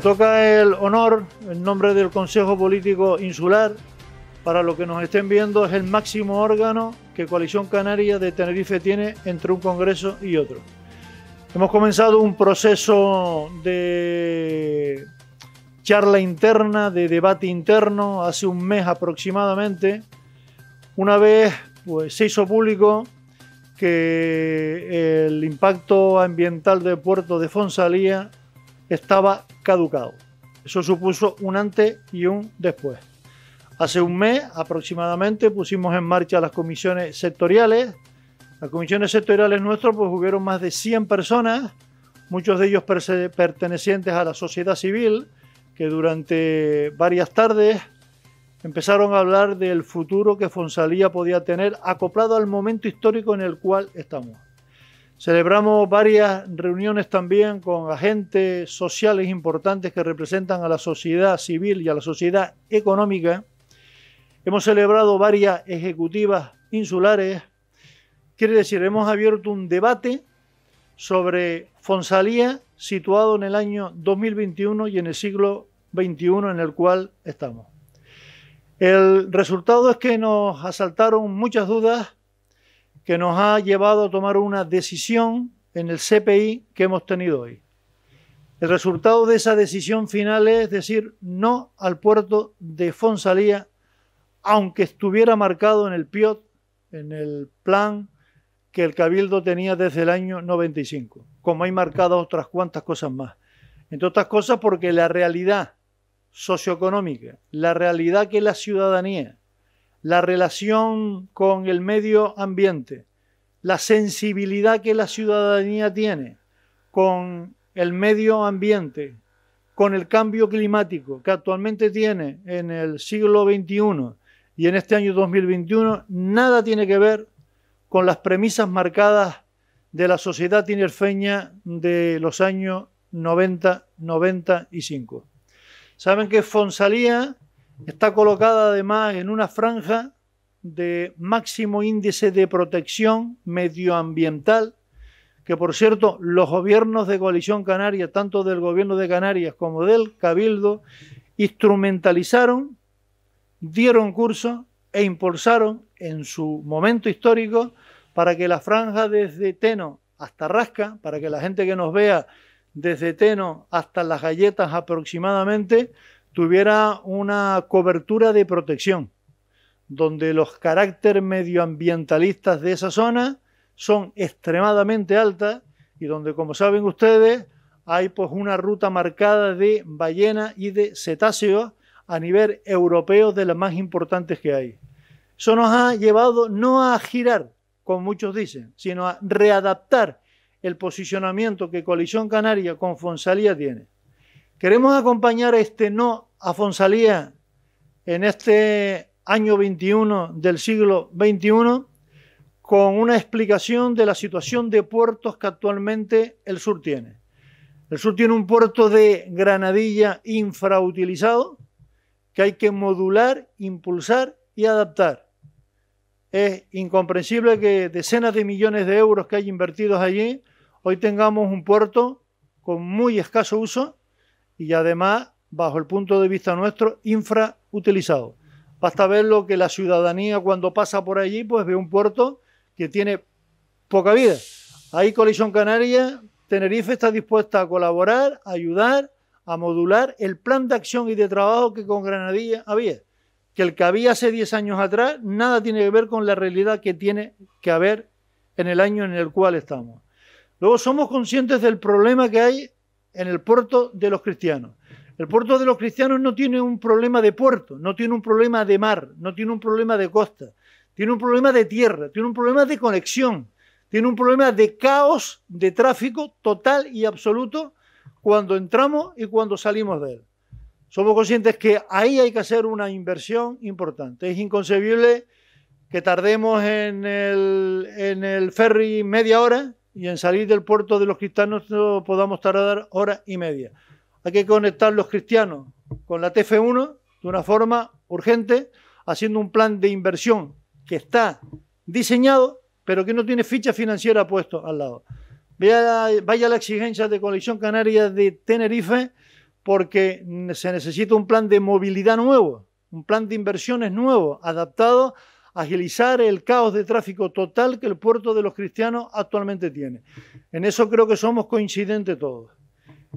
toca el honor, en nombre del Consejo Político Insular, para lo que nos estén viendo, es el máximo órgano que Coalición Canaria de Tenerife tiene entre un Congreso y otro. Hemos comenzado un proceso de charla interna, de debate interno, hace un mes aproximadamente. Una vez pues, se hizo público que el impacto ambiental del Puerto de Fonsalía estaba caducado. Eso supuso un antes y un después. Hace un mes aproximadamente pusimos en marcha las comisiones sectoriales. Las comisiones sectoriales nuestras pues hubieron más de 100 personas, muchos de ellos pertenecientes a la sociedad civil, que durante varias tardes empezaron a hablar del futuro que Fonsalía podía tener acoplado al momento histórico en el cual estamos. Celebramos varias reuniones también con agentes sociales importantes que representan a la sociedad civil y a la sociedad económica. Hemos celebrado varias ejecutivas insulares. Quiere decir, hemos abierto un debate sobre Fonsalía situado en el año 2021 y en el siglo XXI en el cual estamos. El resultado es que nos asaltaron muchas dudas que nos ha llevado a tomar una decisión en el CPI que hemos tenido hoy. El resultado de esa decisión final es decir no al puerto de Fonsalía, aunque estuviera marcado en el PIOT, en el plan que el Cabildo tenía desde el año 95, como hay marcado otras cuantas cosas más. Entre otras cosas porque la realidad socioeconómica, la realidad que la ciudadanía la relación con el medio ambiente, la sensibilidad que la ciudadanía tiene con el medio ambiente, con el cambio climático que actualmente tiene en el siglo XXI y en este año 2021, nada tiene que ver con las premisas marcadas de la sociedad tinerfeña de los años 90-95. Saben que Fonsalía Está colocada además en una franja de máximo índice de protección medioambiental, que por cierto los gobiernos de coalición canaria, tanto del gobierno de Canarias como del Cabildo, instrumentalizaron, dieron curso e impulsaron en su momento histórico para que la franja desde Teno hasta Rasca, para que la gente que nos vea desde Teno hasta las galletas aproximadamente, tuviera una cobertura de protección, donde los caracteres medioambientalistas de esa zona son extremadamente altas y donde, como saben ustedes, hay pues una ruta marcada de ballena y de cetáceos a nivel europeo de las más importantes que hay. Eso nos ha llevado no a girar, como muchos dicen, sino a readaptar el posicionamiento que Coalición Canaria con Fonsalía tiene. Queremos acompañar a este no a Fonsalía en este año 21 del siglo XXI con una explicación de la situación de puertos que actualmente el sur tiene. El sur tiene un puerto de granadilla infrautilizado que hay que modular, impulsar y adaptar. Es incomprensible que decenas de millones de euros que hay invertidos allí, hoy tengamos un puerto con muy escaso uso y además, bajo el punto de vista nuestro, infrautilizado. Basta ver lo que la ciudadanía cuando pasa por allí, pues ve un puerto que tiene poca vida. Ahí Colisión Canaria, Tenerife está dispuesta a colaborar, a ayudar, a modular el plan de acción y de trabajo que con Granadilla había. Que el que había hace 10 años atrás nada tiene que ver con la realidad que tiene que haber en el año en el cual estamos. Luego somos conscientes del problema que hay en el puerto de los cristianos. El puerto de los cristianos no tiene un problema de puerto, no tiene un problema de mar, no tiene un problema de costa, tiene un problema de tierra, tiene un problema de conexión, tiene un problema de caos, de tráfico total y absoluto cuando entramos y cuando salimos de él. Somos conscientes que ahí hay que hacer una inversión importante. Es inconcebible que tardemos en el, ferry media hora y en salir del puerto de los cristianos no podamos tardar hora y media. Hay que conectar los cristianos con la TF1 de una forma urgente, haciendo un plan de inversión que está diseñado, pero que no tiene ficha financiera puesto al lado. Vaya, la exigencia de Colección Canaria de Tenerife, porque se necesita un plan de movilidad nuevo, un plan de inversiones nuevo, adaptado agilizar el caos de tráfico total que el puerto de los cristianos actualmente tiene. En eso creo que somos coincidentes todos.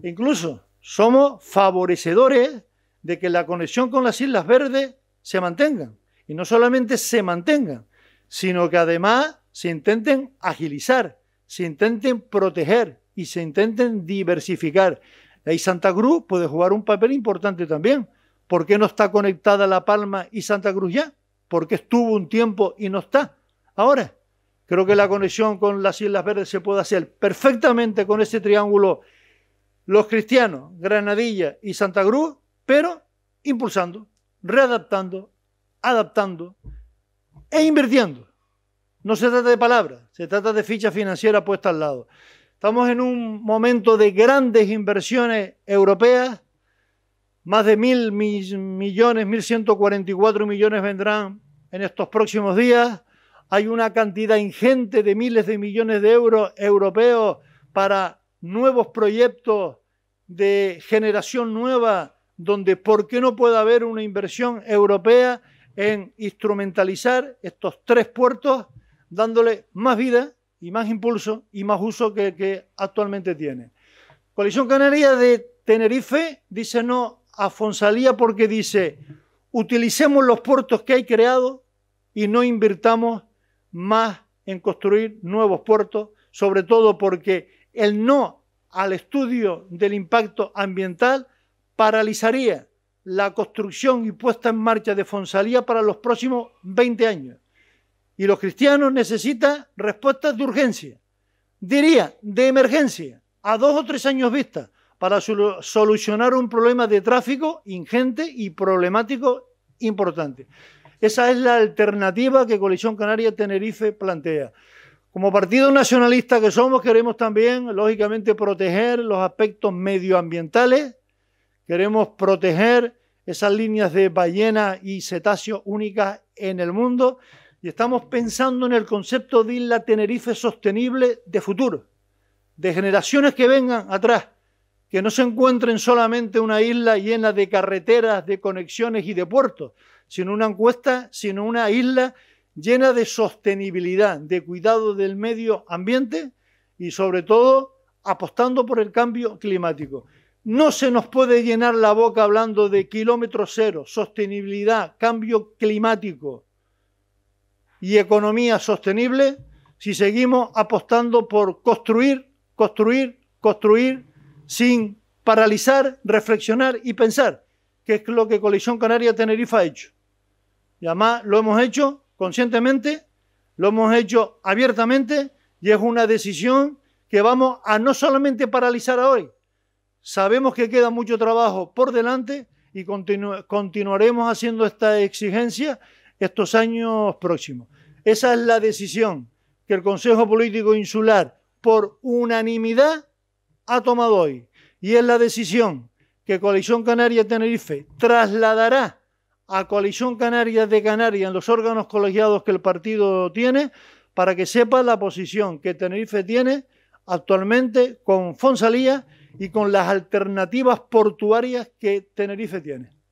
Incluso somos favorecedores de que la conexión con las Islas Verdes se mantenga. Y no solamente se mantenga, sino que además se intenten agilizar, se intenten proteger y se intenten diversificar. Ahí Santa Cruz puede jugar un papel importante también. ¿Por qué no está conectada La Palma y Santa Cruz ya? porque estuvo un tiempo y no está. Ahora, creo que la conexión con las Islas Verdes se puede hacer perfectamente con ese triángulo los cristianos, Granadilla y Santa Cruz, pero impulsando, readaptando, adaptando e invirtiendo. No se trata de palabras, se trata de ficha financiera puesta al lado. Estamos en un momento de grandes inversiones europeas, más de mil millones, mil ciento cuarenta y cuatro millones vendrán en estos próximos días. Hay una cantidad ingente de miles de millones de euros europeos para nuevos proyectos de generación nueva, donde por qué no puede haber una inversión europea en instrumentalizar estos tres puertos, dándole más vida y más impulso y más uso que, actualmente tienen. Coalición Canaria de Tenerife dice no a Fonsalía porque dice utilicemos los puertos que hay creados y no invirtamos más en construir nuevos puertos, sobre todo porque el no al estudio del impacto ambiental paralizaría la construcción y puesta en marcha de Fonsalía para los próximos 20 años. Y los cristianos necesitan respuestas de urgencia, diría de emergencia, a dos o tres años vista, para solucionar un problema de tráfico ingente y problemático importante. Esa es la alternativa que Coalición Canaria Tenerife plantea. Como partido nacionalista que somos, queremos también, lógicamente, proteger los aspectos medioambientales, queremos proteger esas líneas de ballena y cetáceos únicas en el mundo y estamos pensando en el concepto de isla Tenerife sostenible de futuro, de generaciones que vengan atrás, que no se encuentren solamente una isla llena de carreteras, de conexiones y de puertos, sino una encuesta, sino una isla llena de sostenibilidad, de cuidado del medio ambiente y sobre todo apostando por el cambio climático. No se nos puede llenar la boca hablando de kilómetro cero, sostenibilidad, cambio climático y economía sostenible si seguimos apostando por construir, construir, construir sin paralizar, reflexionar y pensar que es lo que Colisión Canaria Tenerife ha hecho. Y además lo hemos hecho conscientemente, lo hemos hecho abiertamente y es una decisión que vamos a no solamente paralizar hoy, sabemos que queda mucho trabajo por delante y continuaremos haciendo esta exigencia estos años próximos. Esa es la decisión que el Consejo Político Insular por unanimidad ha tomado hoy y es la decisión que Coalición Canaria Tenerife trasladará a Coalición Canaria de Canarias en los órganos colegiados que el partido tiene para que sepa la posición que Tenerife tiene actualmente con Fonsalía y con las alternativas portuarias que Tenerife tiene.